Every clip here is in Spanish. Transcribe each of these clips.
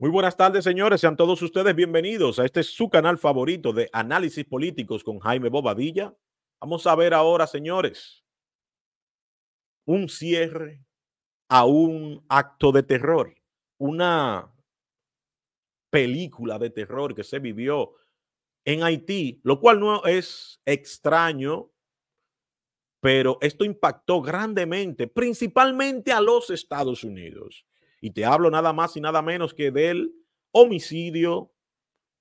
Muy buenas tardes, señores. Sean todos ustedes bienvenidos a este su canal favorito de análisis políticos con Jaime Bobadilla. Vamos a ver ahora, señores, un cierre a un acto de terror, una película de terror que se vivió en Haití, lo cual no es extraño, pero esto impactó grandemente, principalmente a los Estados Unidos. Y te hablo nada más y nada menos que del homicidio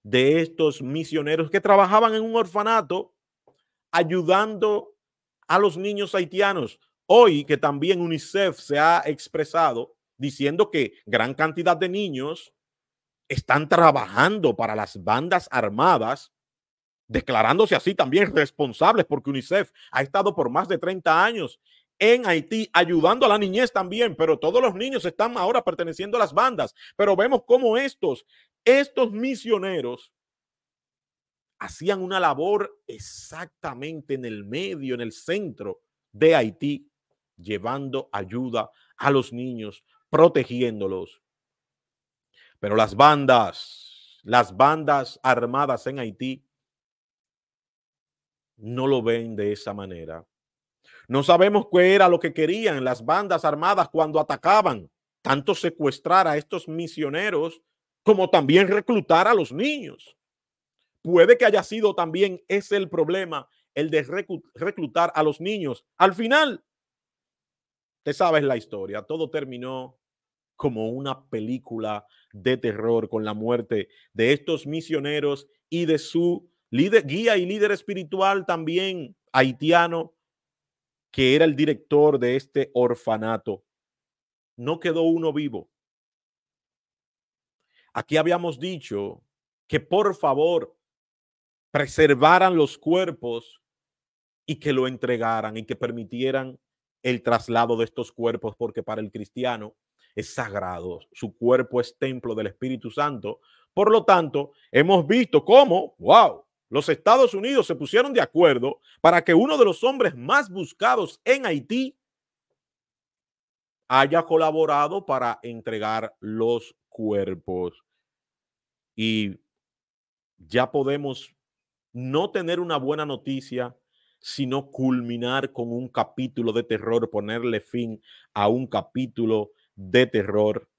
de estos misioneros que trabajaban en un orfanato ayudando a los niños haitianos. Hoy que también UNICEF se ha expresado diciendo que gran cantidad de niños están trabajando para las bandas armadas, declarándose así también responsables porque UNICEF ha estado por más de 30 años en Haití, ayudando a la niñez también, pero todos los niños están ahora perteneciendo a las bandas. Pero vemos cómo estos, estos misioneros hacían una labor exactamente en el medio, en el centro de Haití, llevando ayuda a los niños, protegiéndolos. Pero las bandas, las bandas armadas en Haití no lo ven de esa manera. No sabemos qué era lo que querían las bandas armadas cuando atacaban, tanto secuestrar a estos misioneros como también reclutar a los niños. Puede que haya sido también ese el problema, el de reclutar a los niños. Al final, te sabes la historia, todo terminó como una película de terror con la muerte de estos misioneros y de su líder, guía y líder espiritual también haitiano, que era el director de este orfanato. No quedó uno vivo. Aquí habíamos dicho que por favor preservaran los cuerpos y que lo entregaran y que permitieran el traslado de estos cuerpos, porque para el cristiano es sagrado, su cuerpo es templo del Espíritu Santo. Por lo tanto, hemos visto cómo, wow, los Estados Unidos se pusieron de acuerdo para que uno de los hombres más buscados en Haití haya colaborado para entregar los cuerpos. Y ya podemos no tener una buena noticia, sino culminar con un capítulo de terror, ponerle fin a un capítulo de terror,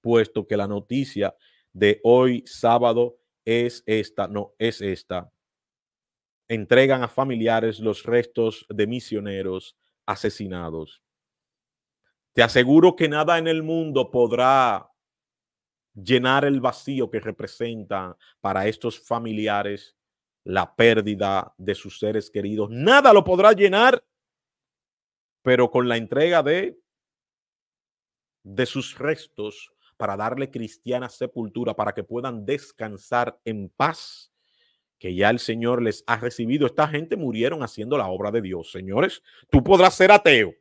puesto que la noticia de hoy sábado es esta, no, es esta. Entregan a familiares los restos de misioneros asesinados. Te aseguro que nada en el mundo podrá llenar el vacío que representa para estos familiares la pérdida de sus seres queridos. Nada lo podrá llenar, pero con la entrega de, de sus restos para darle cristiana sepultura, para que puedan descansar en paz, que ya el Señor les ha recibido. Esta gente murieron haciendo la obra de Dios. Señores, tú podrás ser ateo.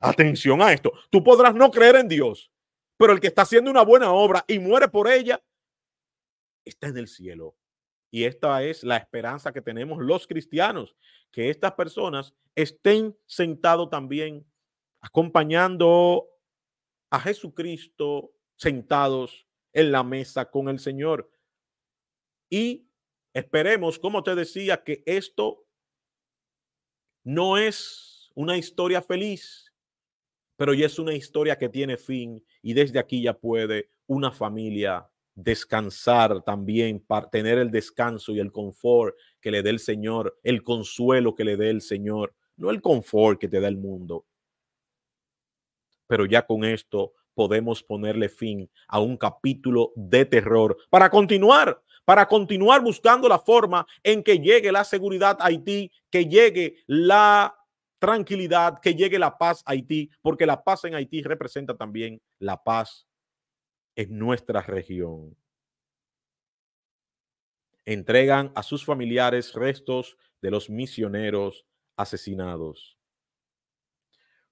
Atención a esto. Tú podrás no creer en Dios, pero el que está haciendo una buena obra y muere por ella, está en el cielo. Y esta es la esperanza que tenemos los cristianos, que estas personas estén sentados también acompañando a Jesucristo sentados en la mesa con el Señor. Y esperemos, como te decía, que esto no es una historia feliz, pero ya es una historia que tiene fin y desde aquí ya puede una familia descansar también, para tener el descanso y el confort que le dé el Señor, el consuelo que le dé el Señor, no el confort que te da el mundo. Pero ya con esto podemos ponerle fin a un capítulo de terror para continuar, para continuar buscando la forma en que llegue la seguridad a Haití, que llegue la tranquilidad, que llegue la paz a Haití, porque la paz en Haití representa también la paz en nuestra región. Entregan a sus familiares restos de los misioneros asesinados.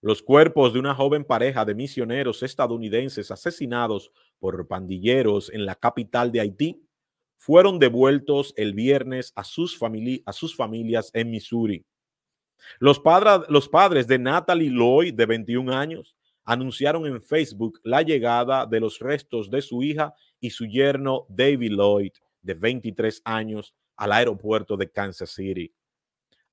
Los cuerpos de una joven pareja de misioneros estadounidenses asesinados por pandilleros en la capital de Haití fueron devueltos el viernes a sus, familias en Missouri. Los, los padres de Natalie Lloyd, de 21 años, anunciaron en Facebook la llegada de los restos de su hija y su yerno David Lloyd, de 23 años, al aeropuerto de Kansas City.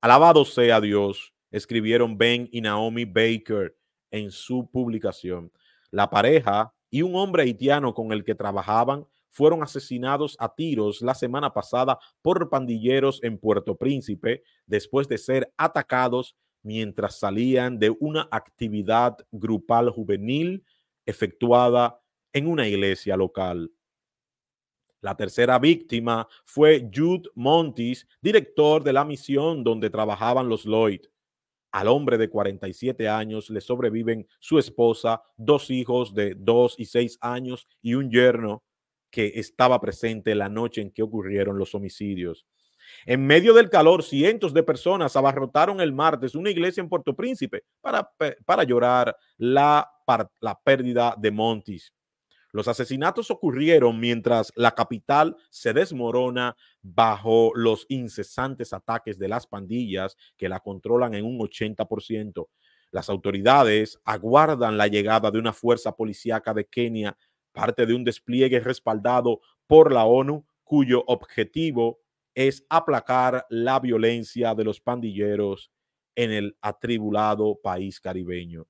Alabado sea Dios escribieron Ben y Naomi Baker en su publicación. La pareja y un hombre haitiano con el que trabajaban fueron asesinados a tiros la semana pasada por pandilleros en Puerto Príncipe después de ser atacados mientras salían de una actividad grupal juvenil efectuada en una iglesia local. La tercera víctima fue Jude Montis, director de la misión donde trabajaban los Lloyd al hombre de 47 años le sobreviven su esposa, dos hijos de 2 y 6 años y un yerno que estaba presente la noche en que ocurrieron los homicidios. En medio del calor, cientos de personas abarrotaron el martes una iglesia en Puerto Príncipe para, para llorar la, la pérdida de Montis. Los asesinatos ocurrieron mientras la capital se desmorona bajo los incesantes ataques de las pandillas que la controlan en un 80%. Las autoridades aguardan la llegada de una fuerza policíaca de Kenia, parte de un despliegue respaldado por la ONU, cuyo objetivo es aplacar la violencia de los pandilleros en el atribulado país caribeño.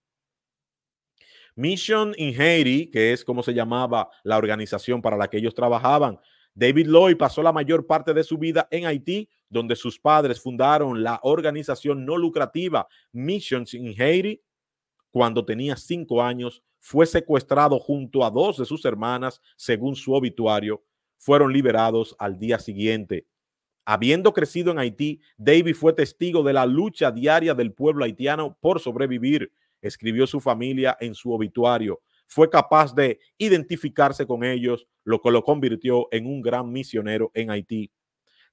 Mission in Haiti, que es como se llamaba la organización para la que ellos trabajaban. David Lloyd pasó la mayor parte de su vida en Haití, donde sus padres fundaron la organización no lucrativa Missions in Haiti. Cuando tenía cinco años, fue secuestrado junto a dos de sus hermanas, según su obituario. Fueron liberados al día siguiente. Habiendo crecido en Haití, David fue testigo de la lucha diaria del pueblo haitiano por sobrevivir escribió su familia en su obituario, fue capaz de identificarse con ellos, lo que lo convirtió en un gran misionero en Haití.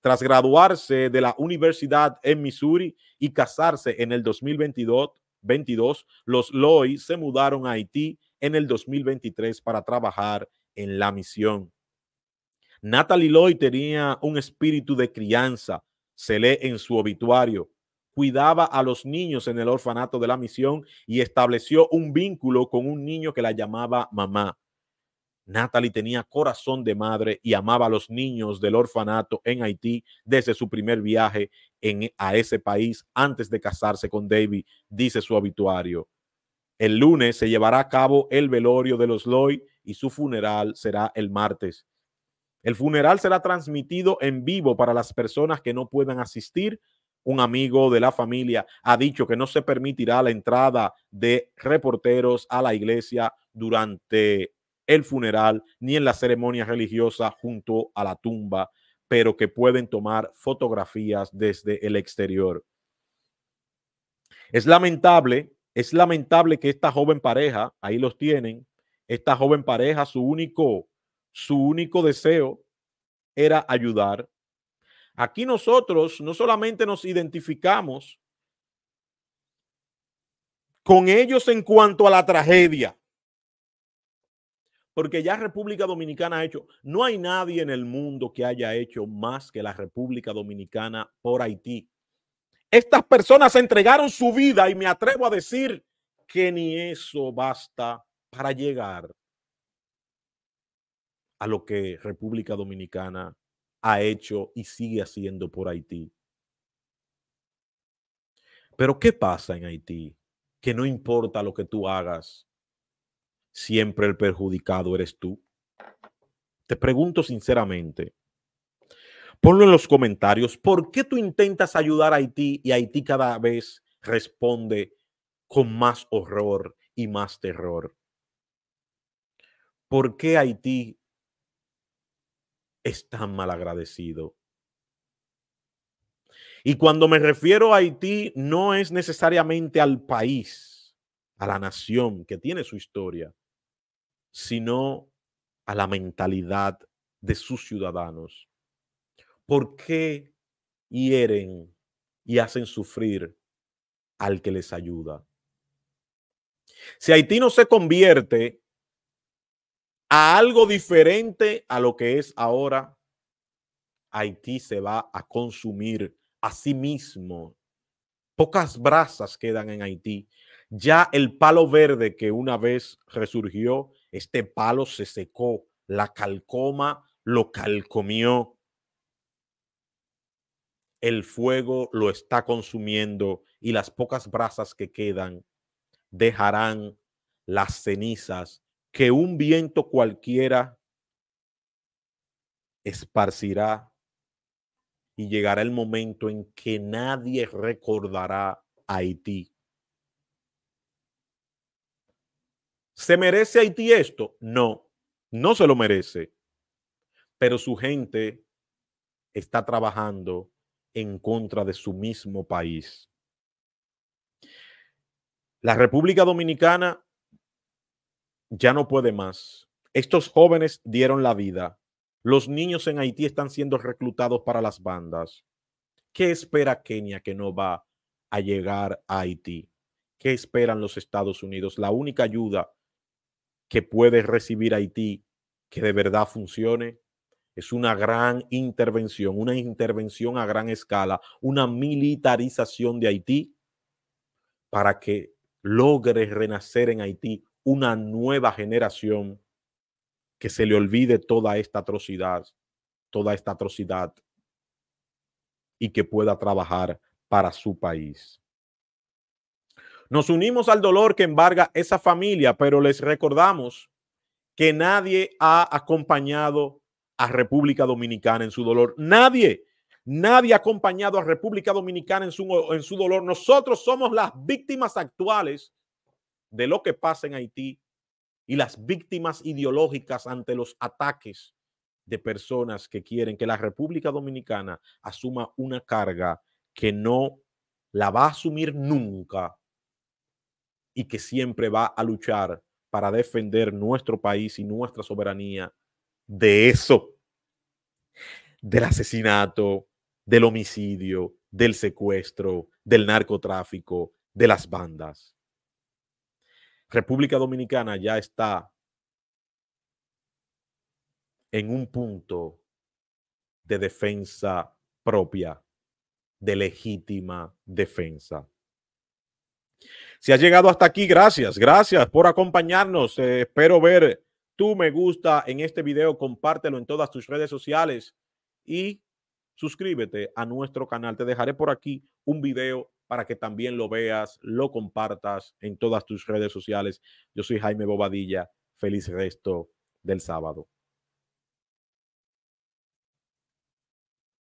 Tras graduarse de la universidad en Missouri y casarse en el 2022, 22, los Loy se mudaron a Haití en el 2023 para trabajar en la misión. Natalie Loy tenía un espíritu de crianza, se lee en su obituario cuidaba a los niños en el orfanato de la misión y estableció un vínculo con un niño que la llamaba mamá. Natalie tenía corazón de madre y amaba a los niños del orfanato en Haití desde su primer viaje en, a ese país antes de casarse con David, dice su habituario. El lunes se llevará a cabo el velorio de los Lloyd y su funeral será el martes. El funeral será transmitido en vivo para las personas que no puedan asistir un amigo de la familia ha dicho que no se permitirá la entrada de reporteros a la iglesia durante el funeral ni en la ceremonia religiosa junto a la tumba, pero que pueden tomar fotografías desde el exterior. Es lamentable, es lamentable que esta joven pareja, ahí los tienen, esta joven pareja, su único, su único deseo era ayudar, Aquí nosotros no solamente nos identificamos con ellos en cuanto a la tragedia, porque ya República Dominicana ha hecho, no hay nadie en el mundo que haya hecho más que la República Dominicana por Haití. Estas personas entregaron su vida y me atrevo a decir que ni eso basta para llegar a lo que República Dominicana ha hecho y sigue haciendo por Haití. Pero ¿qué pasa en Haití? Que no importa lo que tú hagas, siempre el perjudicado eres tú. Te pregunto sinceramente, ponlo en los comentarios, ¿por qué tú intentas ayudar a Haití y Haití cada vez responde con más horror y más terror? ¿Por qué Haití es tan malagradecido. Y cuando me refiero a Haití, no es necesariamente al país, a la nación que tiene su historia, sino a la mentalidad de sus ciudadanos. ¿Por qué hieren y hacen sufrir al que les ayuda? Si Haití no se convierte a algo diferente a lo que es ahora, Haití se va a consumir a sí mismo. Pocas brasas quedan en Haití. Ya el palo verde que una vez resurgió, este palo se secó, la calcoma lo calcomió. El fuego lo está consumiendo y las pocas brasas que quedan dejarán las cenizas que un viento cualquiera esparcirá y llegará el momento en que nadie recordará a Haití. ¿Se merece Haití esto? No, no se lo merece. Pero su gente está trabajando en contra de su mismo país. La República Dominicana ya no puede más. Estos jóvenes dieron la vida. Los niños en Haití están siendo reclutados para las bandas. ¿Qué espera Kenia que no va a llegar a Haití? ¿Qué esperan los Estados Unidos? La única ayuda que puede recibir Haití que de verdad funcione es una gran intervención, una intervención a gran escala, una militarización de Haití para que logre renacer en Haití una nueva generación que se le olvide toda esta atrocidad, toda esta atrocidad y que pueda trabajar para su país. Nos unimos al dolor que embarga esa familia, pero les recordamos que nadie ha acompañado a República Dominicana en su dolor. Nadie, nadie ha acompañado a República Dominicana en su, en su dolor. Nosotros somos las víctimas actuales de lo que pasa en Haití y las víctimas ideológicas ante los ataques de personas que quieren que la República Dominicana asuma una carga que no la va a asumir nunca y que siempre va a luchar para defender nuestro país y nuestra soberanía de eso, del asesinato, del homicidio, del secuestro, del narcotráfico, de las bandas. República Dominicana ya está en un punto de defensa propia, de legítima defensa. Si has llegado hasta aquí, gracias, gracias por acompañarnos. Eh, espero ver tu me gusta en este video, compártelo en todas tus redes sociales y suscríbete a nuestro canal. Te dejaré por aquí un video para que también lo veas, lo compartas en todas tus redes sociales. Yo soy Jaime Bobadilla. Feliz resto del sábado.